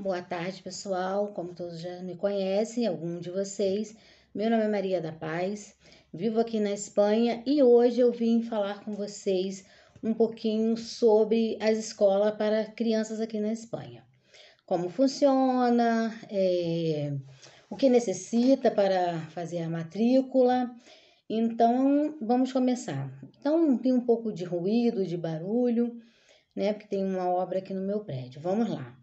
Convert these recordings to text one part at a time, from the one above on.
Boa tarde, pessoal. Como todos já me conhecem, algum de vocês, meu nome é Maria da Paz, vivo aqui na Espanha e hoje eu vim falar com vocês um pouquinho sobre as escolas para crianças aqui na Espanha. Como funciona, é, o que necessita para fazer a matrícula. Então, vamos começar. Então, tem um pouco de ruído, de barulho, né? Porque tem uma obra aqui no meu prédio. Vamos lá.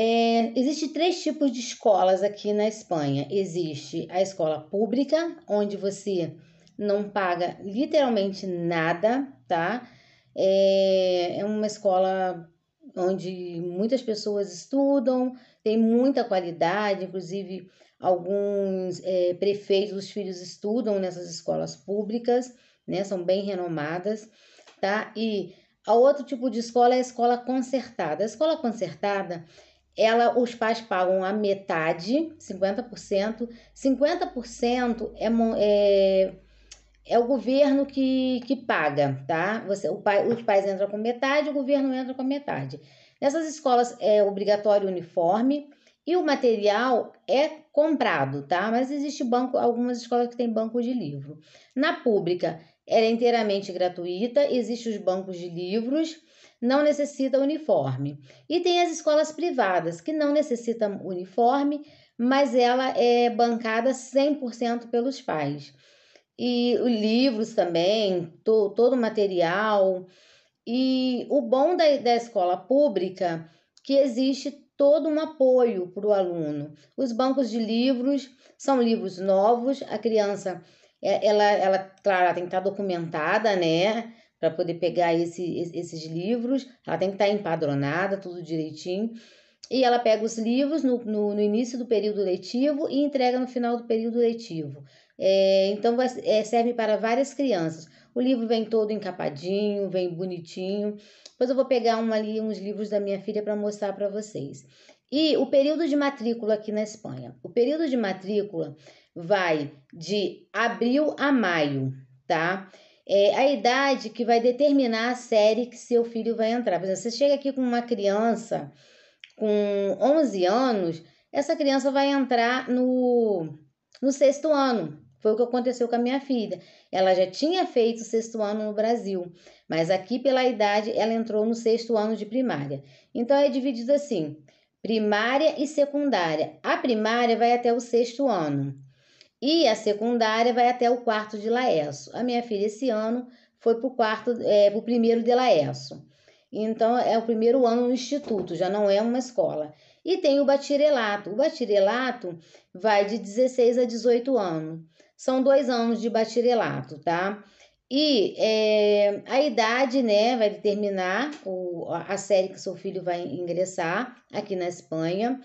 É, existe três tipos de escolas aqui na Espanha. Existe a escola pública, onde você não paga literalmente nada, tá? É, é uma escola onde muitas pessoas estudam, tem muita qualidade, inclusive alguns é, prefeitos, os filhos estudam nessas escolas públicas, né? São bem renomadas, tá? E a outro tipo de escola é a escola concertada. A escola concertada ela os pais pagam a metade, 50%. 50% é, é, é o governo que, que paga, tá? Você, o pai, os pais entram com metade, o governo entra com metade. Nessas escolas é obrigatório o uniforme e o material é comprado, tá? Mas existe banco, algumas escolas que têm banco de livro. Na pública, ela é inteiramente gratuita, existem os bancos de livros não necessita uniforme. E tem as escolas privadas, que não necessitam uniforme, mas ela é bancada 100% pelos pais. E livros também, to, todo o material. E o bom da, da escola pública que existe todo um apoio para o aluno. Os bancos de livros são livros novos, a criança é, ela, ela, claro, ela tem que estar documentada, né? para poder pegar esse, esses livros. Ela tem que estar tá empadronada, tudo direitinho. E ela pega os livros no, no, no início do período letivo e entrega no final do período letivo. É, então, vai, é, serve para várias crianças. O livro vem todo encapadinho, vem bonitinho. Depois eu vou pegar um ali, uns livros da minha filha para mostrar para vocês. E o período de matrícula aqui na Espanha. O período de matrícula vai de abril a maio, tá? é a idade que vai determinar a série que seu filho vai entrar. Por exemplo, você chega aqui com uma criança com 11 anos, essa criança vai entrar no, no sexto ano. Foi o que aconteceu com a minha filha. Ela já tinha feito o sexto ano no Brasil, mas aqui pela idade ela entrou no sexto ano de primária. Então é dividido assim: primária e secundária. A primária vai até o sexto ano. E a secundária vai até o quarto de Laércio. A minha filha, esse ano, foi para o quarto, é, para o primeiro de Laércio. Então, é o primeiro ano no instituto, já não é uma escola. E tem o batirelato. O batirelato vai de 16 a 18 anos. São dois anos de batirelato, tá? E é, a idade, né, vai determinar o, a série que seu filho vai ingressar aqui na Espanha.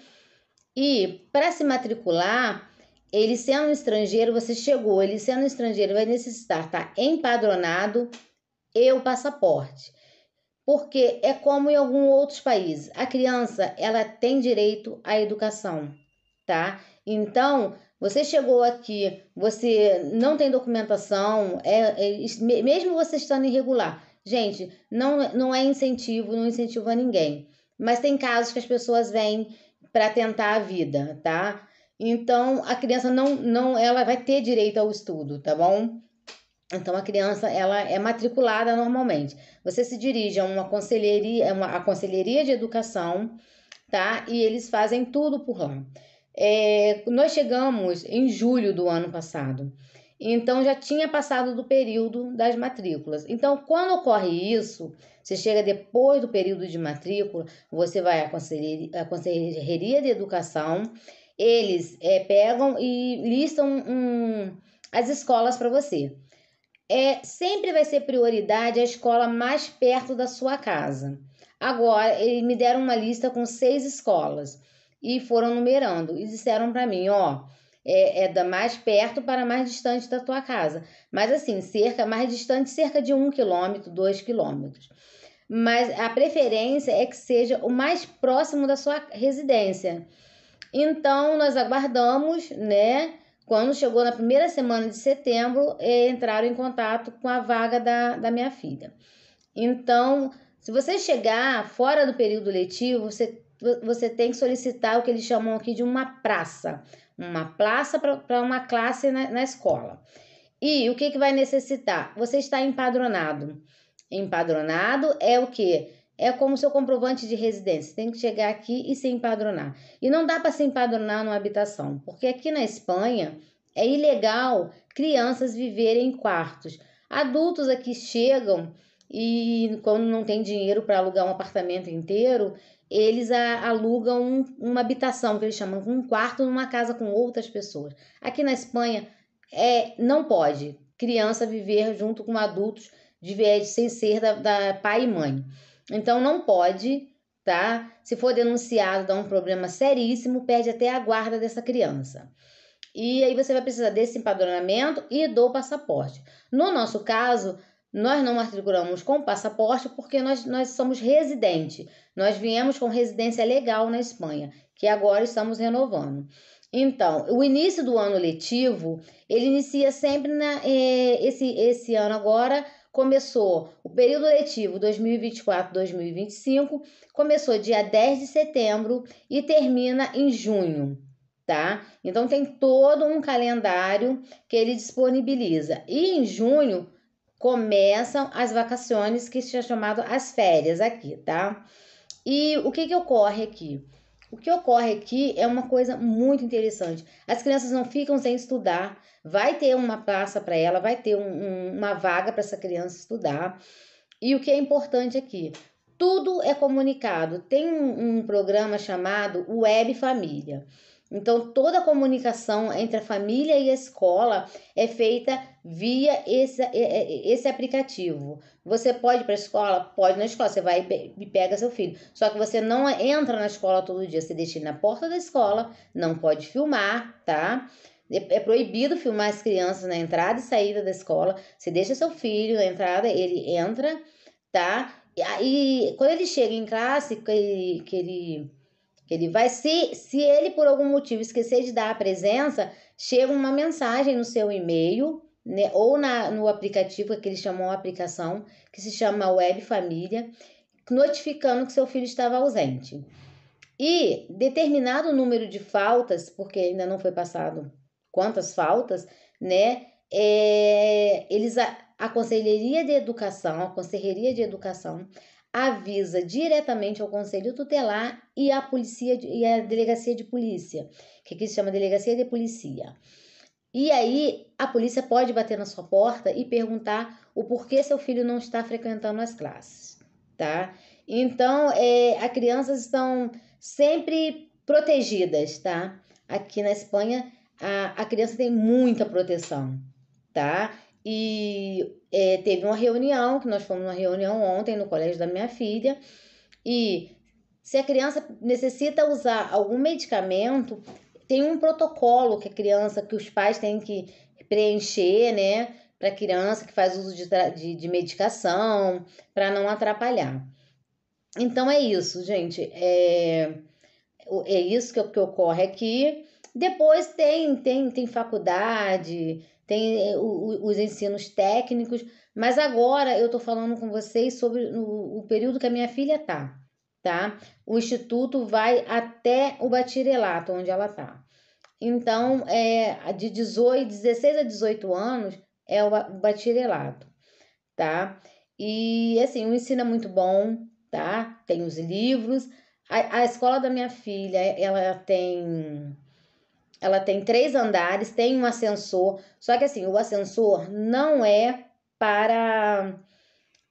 E para se matricular, ele sendo estrangeiro, você chegou, ele sendo estrangeiro vai necessitar estar tá empadronado e o passaporte. Porque é como em alguns outros países, a criança ela tem direito à educação, tá? Então, você chegou aqui, você não tem documentação, é, é mesmo você estando irregular. Gente, não, não é incentivo, não incentiva ninguém. Mas tem casos que as pessoas vêm para tentar a vida, tá? Então a criança não não ela vai ter direito ao estudo, tá bom? Então a criança ela é matriculada normalmente. Você se dirige a uma conselheria, é uma, a conselheria de educação, tá? E eles fazem tudo por lá. É, nós chegamos em julho do ano passado, então já tinha passado do período das matrículas. Então, quando ocorre isso, você chega depois do período de matrícula, você vai à conselheria, à conselheria de educação eles é, pegam e listam um, as escolas para você. É, sempre vai ser prioridade a escola mais perto da sua casa. Agora, eles me deram uma lista com seis escolas e foram numerando e disseram para mim, ó, é, é, da mais perto para mais distante da tua casa. Mas assim, cerca, mais distante, cerca de um quilômetro, dois quilômetros. Mas a preferência é que seja o mais próximo da sua residência. Então, nós aguardamos, né? Quando chegou na primeira semana de setembro, é, entraram em contato com a vaga da, da minha filha. Então, se você chegar fora do período letivo, você, você tem que solicitar o que eles chamam aqui de uma praça. Uma praça para uma classe na, na escola. E o que, que vai necessitar? Você está empadronado. Empadronado é o que? é como seu comprovante de residência. Tem que chegar aqui e se empadronar. E não dá para se empadronar numa habitação, porque aqui na Espanha é ilegal crianças viverem em quartos. Adultos aqui chegam e quando não tem dinheiro para alugar um apartamento inteiro, eles alugam uma habitação que eles chamam de um quarto numa casa com outras pessoas. Aqui na Espanha é não pode criança viver junto com adultos de, sem ser da, da pai e mãe. Então não pode, tá? Se for denunciado, dá um problema seríssimo, perde até a guarda dessa criança. E aí você vai precisar desse empadronamento e do passaporte. No nosso caso, nós não matriculamos com passaporte porque nós, nós somos residente. Nós viemos com residência legal na Espanha, que agora estamos renovando. Então, o início do ano letivo, ele inicia sempre na, eh, esse, esse ano agora começou o período letivo 2024-2025, começou dia 10 de setembro e termina em junho, tá? Então tem todo um calendário que ele disponibiliza. E em junho começam as vacações que se chama chamado as férias aqui, tá? E o que que ocorre aqui? O que ocorre aqui é uma coisa muito interessante. As crianças não ficam sem estudar, vai ter uma praça para ela, vai ter um, uma vaga para essa criança estudar. E o que é importante aqui? Tudo é comunicado. Tem um, um programa chamado Web Família. Então, toda a comunicação entre a família e a escola é feita via esse, é, é, esse aplicativo. Você pode ir para a escola? Pode na escola, você vai e pega seu filho. Só que você não entra na escola todo dia, você deixa ele na porta da escola, não pode filmar, tá? É, é proibido filmar as crianças na entrada e saída da escola. Você deixa seu filho na entrada, ele entra, tá? E, aí quando ele chega em classe, que ele, que ele ele vai se se ele por algum motivo esquecer de dar a presença, chega uma mensagem no seu e-mail, né, ou na, no aplicativo que eles chamam a aplicação que se chama Web Família, notificando que seu filho estava ausente. E determinado número de faltas, porque ainda não foi passado quantas faltas, né? É, eles a, a Conselheria de Educação, a Conselheria de Educação avisa diretamente ao Conselho Tutelar e à polícia e à delegacia de polícia, que aqui se chama delegacia de polícia. E aí a polícia pode bater na sua porta e perguntar o porquê seu filho não está frequentando as classes, tá? Então, é, as crianças estão sempre protegidas, tá? Aqui na Espanha, a, a criança tem muita proteção, tá? E é, teve uma reunião, que nós fomos numa reunião ontem no colégio da minha filha, e se a criança necessita usar algum medicamento, tem um protocolo que a criança, que os pais têm que preencher, né? Para a criança que faz uso de, de, de medicação, para não atrapalhar. Então é isso, gente. É, é isso que, que ocorre aqui. Depois tem, tem, tem faculdade, tem eh, os ensinos técnicos, mas agora eu estou falando com vocês sobre o, período que a minha filha está, tá? O instituto vai até o batirelato, onde ela está. Então, é, de 18, 16 a 18 anos é o batirelato, tá? E, assim, o ensino é muito bom, tá? Tem os livros. A, a escola da minha filha, ela tem ela tem três andares, tem um ascensor, só que assim, o ascensor não é para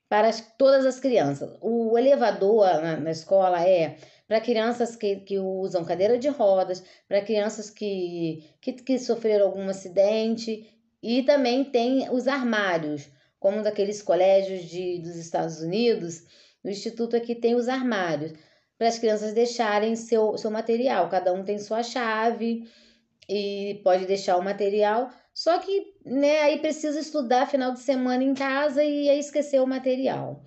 para todas as crianças. O elevador na, na escola é para crianças que, que usam cadeira de rodas, para crianças que, que, que sofreram algum acidente e também tem os armários, como daqueles colégios de, dos Estados Unidos, no instituto aqui é tem os armários, para as crianças deixarem seu, seu material, cada um tem sua chave e pode deixar o material. Só que, né, aí precisa estudar final de semana em casa e aí esquecer o material.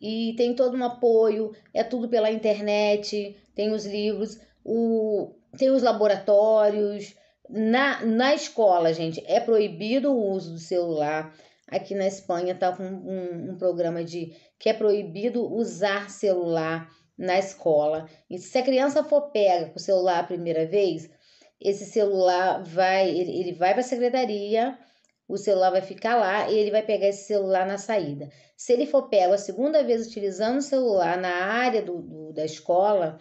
E tem todo um apoio, é tudo pela internet, tem os livros, o, tem os laboratórios. Na, na escola, gente, é proibido o uso do celular. Aqui na Espanha tá com um, um programa de que é proibido usar celular na escola. E se a criança for pega com o celular a primeira vez, esse celular vai, ele, ele vai para a secretaria, o celular vai ficar lá e ele vai pegar esse celular na saída. Se ele for pego a segunda vez utilizando o celular na área do, do da escola,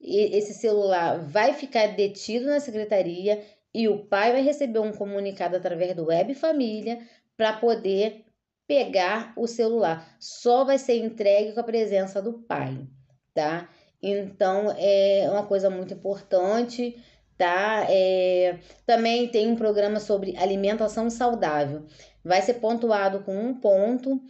esse celular vai ficar detido na secretaria e o pai vai receber um comunicado através do Web Família para poder pegar o celular. Só vai ser entregue com a presença do pai, tá? Então é uma coisa muito importante tá? É, também tem um programa sobre alimentação saudável. Vai ser pontuado com um ponto.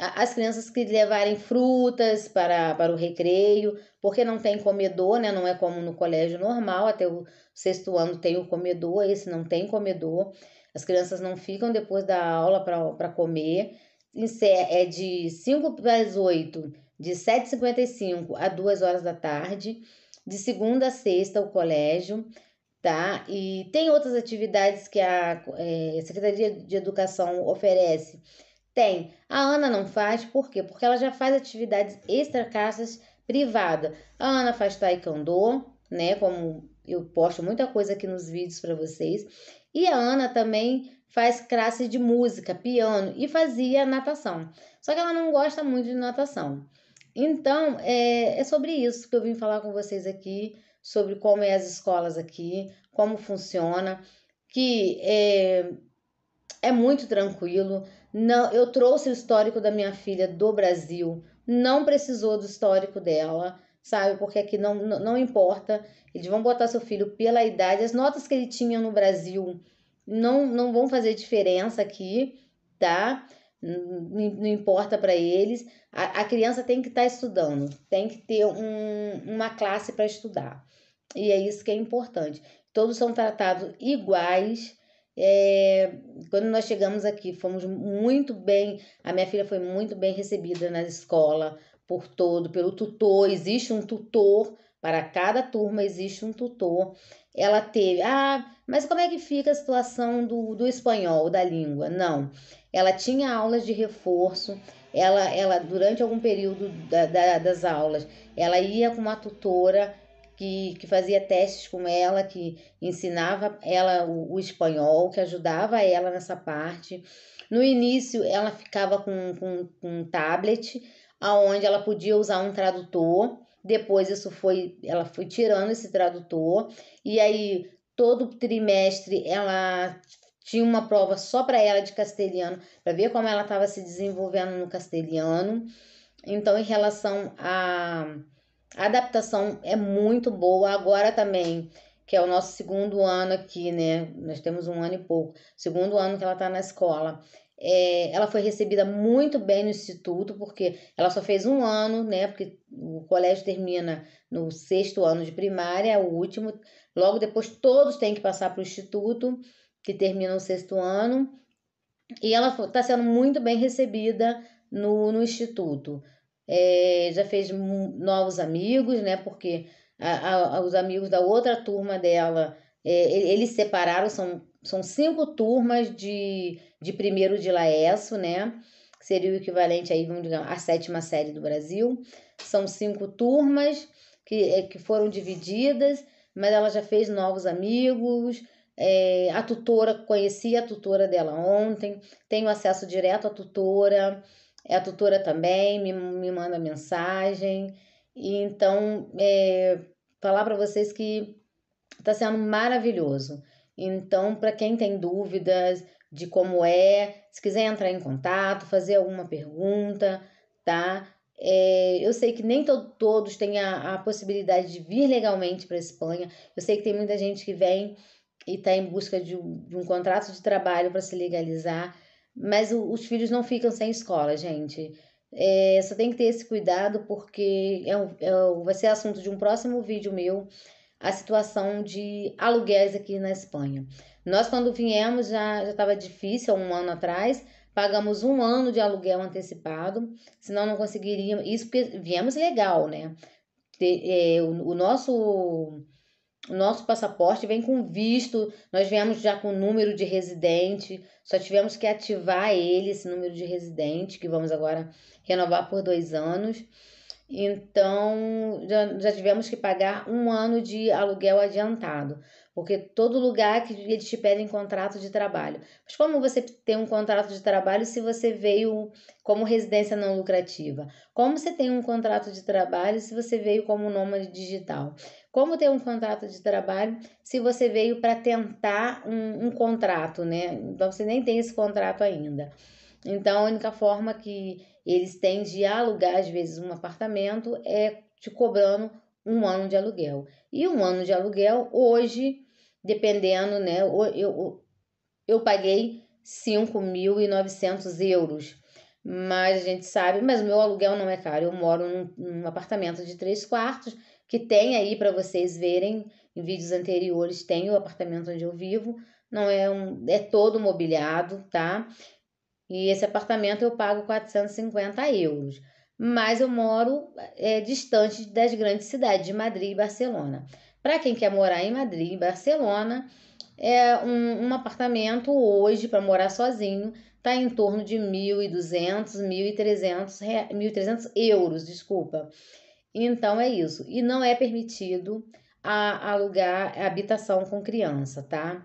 As crianças que levarem frutas para, para o recreio, porque não tem comedor, né? Não é como no colégio normal, até o sexto ano tem o comedor, esse não tem comedor. As crianças não ficam depois da aula para comer. É, é de 5 para as 8, de 7h55 a 2 horas da tarde. De segunda a sexta, o colégio tá? E tem outras atividades que a é, Secretaria de Educação oferece? Tem. A Ana não faz, por quê? Porque ela já faz atividades extra-caixas privada. A Ana faz taekwondo, né? Como eu posto muita coisa aqui nos vídeos para vocês. E a Ana também faz classe de música, piano e fazia natação. Só que ela não gosta muito de natação. Então, é, é sobre isso que eu vim falar com vocês aqui sobre como é as escolas aqui, como funciona, que é, é muito tranquilo. Não, eu trouxe o histórico da minha filha do Brasil, não precisou do histórico dela, sabe? Porque aqui não, não, não importa. Eles vão botar seu filho pela idade, as notas que ele tinha no Brasil não, não vão fazer diferença aqui, tá? Não, importa para eles. A, a, criança tem que estar tá estudando, tem que ter um, uma classe para estudar. E é isso que é importante. Todos são tratados iguais. É, quando nós chegamos aqui, fomos muito bem. A minha filha foi muito bem recebida na escola por todo, pelo tutor. Existe um tutor para cada turma, existe um tutor. Ela teve, ah, mas como é que fica a situação do, do espanhol, da língua? Não. Ela tinha aulas de reforço, ela, ela durante algum período da, da, das aulas, ela ia com uma tutora que, que fazia testes com ela, que ensinava ela o, o espanhol, que ajudava ela nessa parte. No início, ela ficava com, com, com um tablet, aonde ela podia usar um tradutor. Depois isso foi, ela foi tirando esse tradutor e aí todo trimestre ela tinha uma prova só para ela de castelhano, para ver como ela estava se desenvolvendo no castelhano. Então, em relação a a adaptação é muito boa. Agora também, que é o nosso segundo ano aqui, né? Nós temos um ano e pouco. Segundo ano que ela tá na escola. É, ela foi recebida muito bem no instituto, porque ela só fez um ano, né? Porque o colégio termina no sexto ano de primária, é o último. Logo depois, todos têm que passar para o instituto, que termina o sexto ano. E ela está sendo muito bem recebida no, no instituto é, já fez novos amigos, né? Porque a, a, os amigos da outra turma dela, é, eles separaram, são, são cinco turmas de, de primeiro de Laesso, né? Seria o equivalente aí, vamos dizer, à sétima série do Brasil. São cinco turmas que, é, que foram divididas, mas ela já fez novos amigos, é, a tutora, conheci a tutora dela ontem, tenho acesso direto à tutora, é a tutora também, me, me manda mensagem. E então, é, falar para vocês que está sendo maravilhoso. Então, para quem tem dúvidas de como é, se quiser entrar em contato, fazer alguma pergunta, tá? É, eu sei que nem to todos têm a, a possibilidade de vir legalmente para Espanha. Eu sei que tem muita gente que vem e está em busca de um, de um contrato de trabalho para se legalizar. Mas o, os filhos não ficam sem escola, gente. É, só tem que ter esse cuidado, porque é, é, vai ser assunto de um próximo vídeo meu a situação de aluguéis aqui na Espanha. Nós, quando viemos, já estava difícil, um ano atrás, pagamos um ano de aluguel antecipado, senão não conseguiríamos. Isso porque viemos legal, né? Ter, é, o, o nosso nosso passaporte vem com visto, nós viemos já com número de residente, só tivemos que ativar ele, esse número de residente, que vamos agora renovar por dois anos. Então, já, já tivemos que pagar um ano de aluguel adiantado, porque todo lugar que eles te pedem contrato de trabalho. Mas como você tem um contrato de trabalho se você veio como residência não lucrativa? Como você tem um contrato de trabalho se você veio como nômade digital? Como ter um contrato de trabalho se você veio para tentar um, um contrato, né? Então, você nem tem esse contrato ainda. Então, a única forma que eles têm de alugar, às vezes, um apartamento é te cobrando um ano de aluguel. E um ano de aluguel, hoje, dependendo, né? Eu, eu, eu paguei 5.900 euros. Mas a gente sabe, mas o meu aluguel não é caro. Eu moro num, num apartamento de três quartos, que tem aí para vocês verem em vídeos anteriores, tem o apartamento onde eu vivo. Não é um, é todo mobiliado, tá? E esse apartamento eu pago 450 euros. Mas eu moro é, distante das grandes cidades, de Madrid e Barcelona. Para quem quer morar em Madrid e Barcelona, é um, um apartamento hoje para morar sozinho está em torno de 1.200, 1.300, 1.300 euros, desculpa. Então é isso. E não é permitido a, alugar habitação com criança, tá?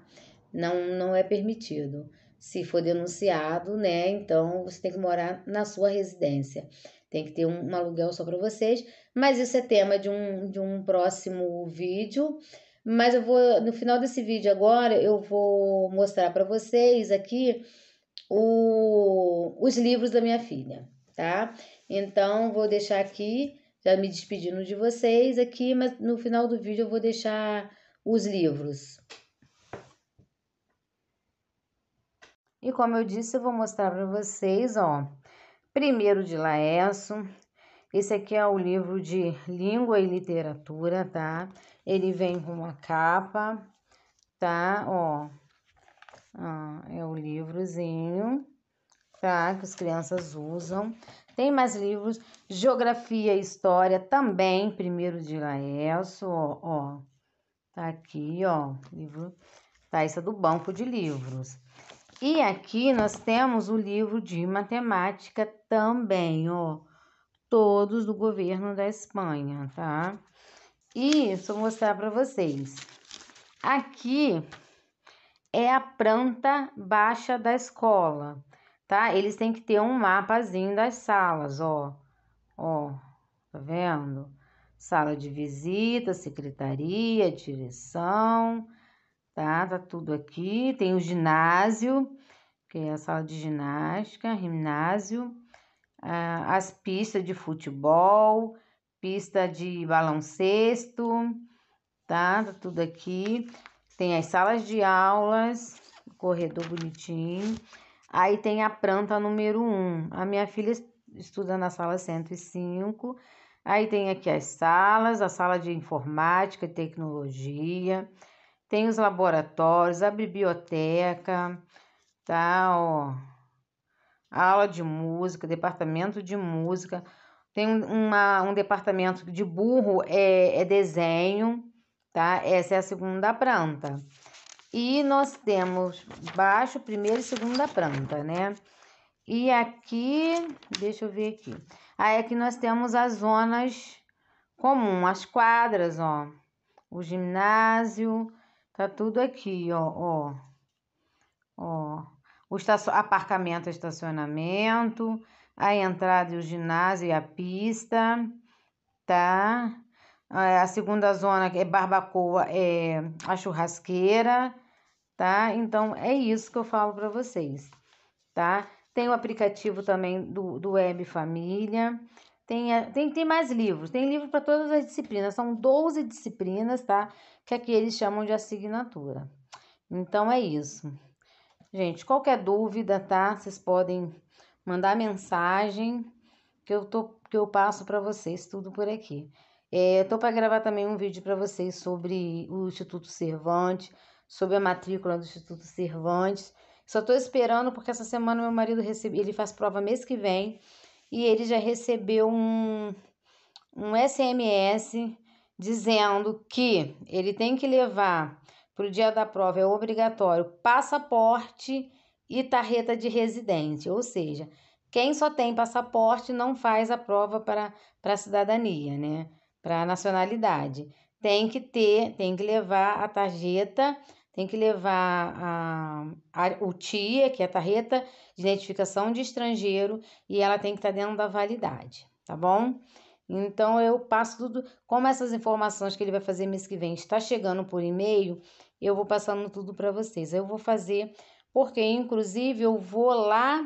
Não, não é permitido se for denunciado, né? Então você tem que morar na sua residência. Tem que ter um, um aluguel só para vocês. Mas isso é tema de um, de um próximo vídeo. Mas eu vou, no final desse vídeo agora, eu vou mostrar para vocês aqui o, os livros da minha filha, tá? Então, vou deixar aqui, já me despedindo de vocês aqui, mas no final do vídeo eu vou deixar os livros. E como eu disse, eu vou mostrar para vocês, ó, primeiro de Laércio. Esse aqui é o livro de Língua e Literatura, tá? Ele vem com uma capa, tá? Ó, ah, é o livrozinho, tá? Que as crianças usam. Tem mais livros, Geografia e História também, primeiro de Laércio, ó, ó. Tá aqui, ó, livro, tá? Isso é do banco de livros. E aqui nós temos o livro de matemática também, ó. Todos do governo da Espanha, tá? E vou mostrar para vocês. Aqui é a planta baixa da escola, tá? Eles têm que ter um mapazinho das salas, ó. Ó, tá vendo? Sala de visita, secretaria, direção, tá? Tá tudo aqui. Tem o ginásio, que é a sala de ginástica, ginásio, as pistas de futebol, pista de baloncesto, tá? Tá tudo aqui. Tem as salas de aulas, corredor bonitinho. Aí tem a planta número 1. Um. A minha filha estuda na sala 105. Aí tem aqui as salas, a sala de informática e tecnologia, tem os laboratórios, a biblioteca, tá? Ó, aula de música, departamento de música, tem uma, um departamento de burro, é, é desenho, tá? Essa é a segunda planta. E nós temos baixo, primeira e segunda planta, né? E aqui, deixa eu ver aqui. Aí aqui nós temos as zonas comuns, as quadras, ó. O ginásio, Tá tudo aqui, ó, ó. Ó, o estacion... aparcamento, estacionamento, a entrada e o ginásio e a pista, tá? A segunda zona que é barbacoa, é a churrasqueira, tá? Então é isso que eu falo para vocês, tá? Tem o aplicativo também do, do Web Família. Tem, eh, tem, tem mais livros, tem livro para todas as disciplinas, são 12 disciplinas, tá? Que aqui eles chamam de assignatura. Então é isso. Gente, qualquer dúvida, tá? Vocês podem mandar mensagem que eu, tô, que eu passo para vocês tudo por aqui. É, eu tô para gravar também um vídeo para vocês sobre o Instituto Cervantes, sobre a matrícula do Instituto Cervantes. Só tô esperando porque essa semana meu marido recebe, ele faz prova mês que vem e ele já recebeu um, um SMS dizendo que ele tem que levar para o dia da prova, é obrigatório, passaporte e tarjeta de residente, ou seja, quem só tem passaporte não faz a prova para a cidadania, né? Para a nacionalidade. Tem que ter, tem que levar a tarjeta tem que levar a, a, o TIA, que é a tarreta de identificação de estrangeiro, e ela tem que estar tá dentro da validade, tá bom? Então eu passo tudo, como essas informações que ele vai fazer mês que vem está chegando por e-mail, eu vou passando tudo para vocês. Eu vou fazer, porque inclusive eu vou lá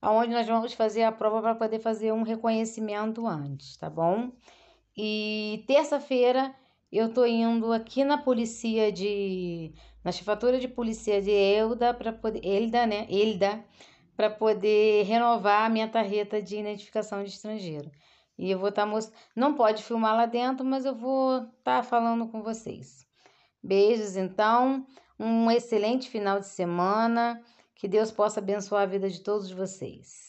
aonde nós vamos fazer a prova para poder fazer um reconhecimento antes, tá bom? E terça-feira eu tô indo aqui na polícia de. na chefatura de polícia de Elda, para poder. Elda, né? Elda, para poder renovar a minha tarjeta de identificação de estrangeiro. E eu vou estar tá mostrando. Não pode filmar lá dentro, mas eu vou estar tá falando com vocês. Beijos, então. Um excelente final de semana. Que Deus possa abençoar a vida de todos vocês.